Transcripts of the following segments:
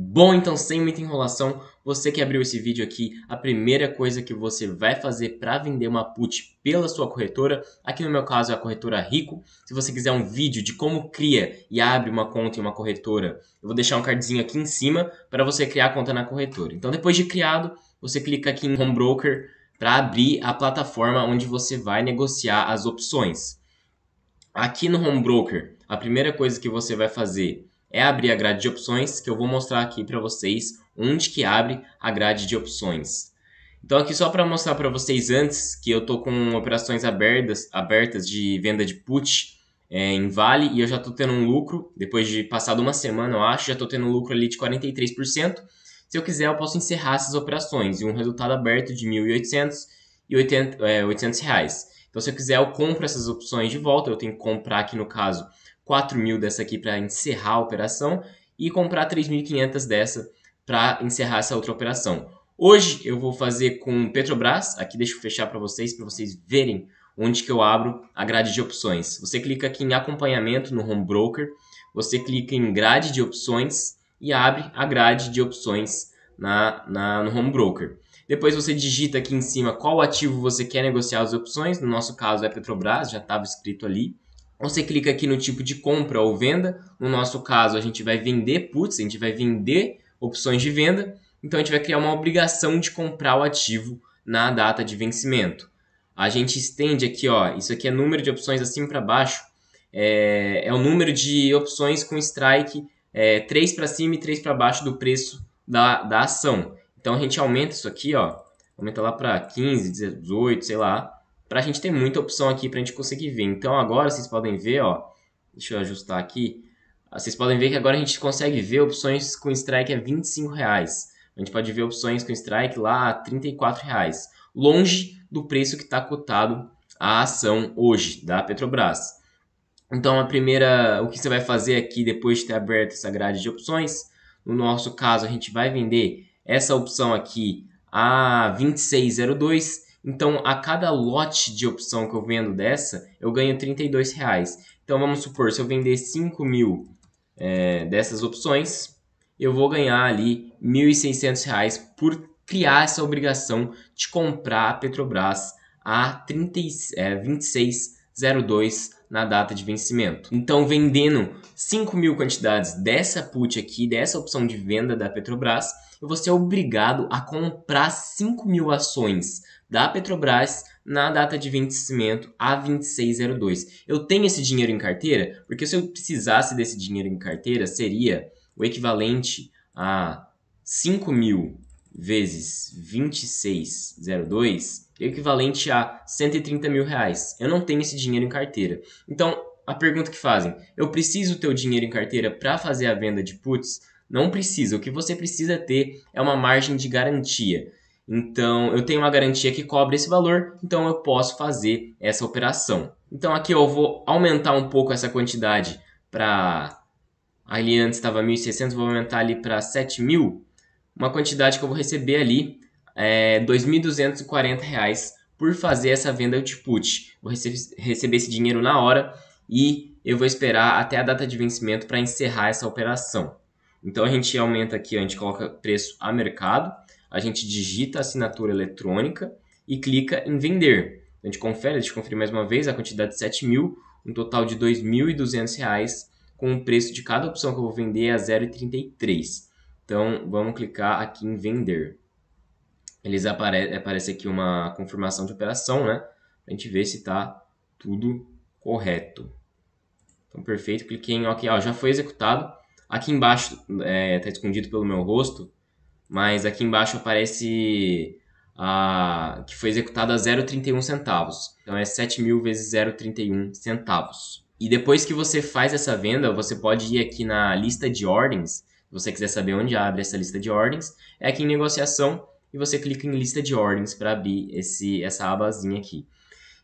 Bom, então sem muita enrolação, você que abriu esse vídeo aqui, a primeira coisa que você vai fazer para vender uma put pela sua corretora, aqui no meu caso é a corretora Rico. Se você quiser um vídeo de como cria e abre uma conta em uma corretora, eu vou deixar um cardzinho aqui em cima para você criar a conta na corretora. Então depois de criado, você clica aqui em Home Broker para abrir a plataforma onde você vai negociar as opções. Aqui no Home Broker, a primeira coisa que você vai fazer é abrir a grade de opções, que eu vou mostrar aqui para vocês onde que abre a grade de opções. Então aqui só para mostrar para vocês antes que eu tô com operações abertas, abertas de venda de put é, em Vale e eu já estou tendo um lucro, depois de passado uma semana eu acho, já estou tendo um lucro ali de 43%. Se eu quiser eu posso encerrar essas operações e um resultado aberto de 1.800 é, reais. Então se eu quiser eu compro essas opções de volta, eu tenho que comprar aqui no caso 4 mil dessa aqui para encerrar a operação e comprar 3.500 dessa para encerrar essa outra operação. Hoje eu vou fazer com Petrobras, aqui deixa eu fechar para vocês, para vocês verem onde que eu abro a grade de opções. Você clica aqui em acompanhamento no Home Broker, você clica em grade de opções e abre a grade de opções na, na, no Home Broker. Depois você digita aqui em cima qual ativo você quer negociar as opções, no nosso caso é Petrobras, já estava escrito ali. Você clica aqui no tipo de compra ou venda. No nosso caso, a gente vai vender puts, a gente vai vender opções de venda. Então, a gente vai criar uma obrigação de comprar o ativo na data de vencimento. A gente estende aqui, ó, isso aqui é número de opções assim para baixo. É, é, o número de opções com strike é, 3 para cima e 3 para baixo do preço da, da ação. Então, a gente aumenta isso aqui, ó, aumenta lá para 15, 18, sei lá para a gente ter muita opção aqui para a gente conseguir ver. Então agora vocês podem ver, ó, deixa eu ajustar aqui, vocês podem ver que agora a gente consegue ver opções com strike a 25 reais. A gente pode ver opções com strike lá a 34 reais, longe do preço que está cotado a ação hoje da Petrobras. Então a primeira, o que você vai fazer aqui depois de ter aberto essa grade de opções, no nosso caso a gente vai vender essa opção aqui a 2602 então, a cada lote de opção que eu vendo dessa, eu ganho 32 Então, vamos supor, se eu vender 5 mil é, dessas opções, eu vou ganhar ali 1.600 por criar essa obrigação de comprar a Petrobras a 30, é, 26,02 na data de vencimento. Então, vendendo 5 mil quantidades dessa put aqui, dessa opção de venda da Petrobras, eu vou ser obrigado a comprar 5 mil ações da Petrobras na data de vencimento A2602. Eu tenho esse dinheiro em carteira? Porque se eu precisasse desse dinheiro em carteira, seria o equivalente a 5 mil vezes 2602, equivalente a 130 mil reais. Eu não tenho esse dinheiro em carteira. Então, a pergunta que fazem, eu preciso ter o dinheiro em carteira para fazer a venda de puts? Não precisa. O que você precisa ter é uma margem de garantia. Então, eu tenho uma garantia que cobre esse valor, então eu posso fazer essa operação. Então, aqui eu vou aumentar um pouco essa quantidade para... Ali antes estava 1.600, vou aumentar ali para 7.000. Uma quantidade que eu vou receber ali é R$ 2.240 por fazer essa venda output. Vou rece receber esse dinheiro na hora e eu vou esperar até a data de vencimento para encerrar essa operação. Então, a gente aumenta aqui, a gente coloca preço a mercado a gente digita a assinatura eletrônica e clica em vender. A gente confere, deixa eu conferir mais uma vez, a quantidade de 7 mil, um total de R$ 2.200, com o preço de cada opção que eu vou vender é a 0,33. Então, vamos clicar aqui em vender. Eles apare aparece aqui uma confirmação de operação, né? Para a gente ver se está tudo correto. Então, perfeito. Cliquei em OK. Ó, já foi executado. Aqui embaixo está é, tá escondido pelo meu rosto mas aqui embaixo aparece a, que foi executada a 0,31 centavos. Então é 7 mil vezes 0,31 centavos. E depois que você faz essa venda, você pode ir aqui na lista de ordens. Se você quiser saber onde abre essa lista de ordens, é aqui em negociação e você clica em lista de ordens para abrir esse, essa abazinha aqui.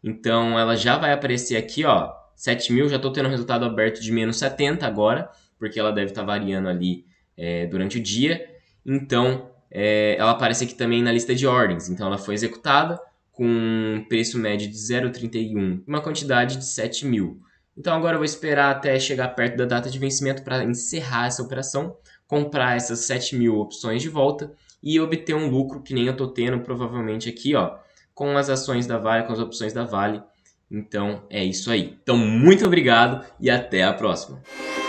Então ela já vai aparecer aqui, ó, 7 mil, já estou tendo um resultado aberto de menos 70 agora, porque ela deve estar tá variando ali é, durante o dia. Então, é, ela aparece aqui também na lista de ordens. Então, ela foi executada com um preço médio de 0,31 uma quantidade de 7 mil. Então, agora eu vou esperar até chegar perto da data de vencimento para encerrar essa operação, comprar essas 7 mil opções de volta e obter um lucro que nem eu estou tendo provavelmente aqui, ó, com as ações da Vale, com as opções da Vale. Então, é isso aí. Então, muito obrigado e até a próxima.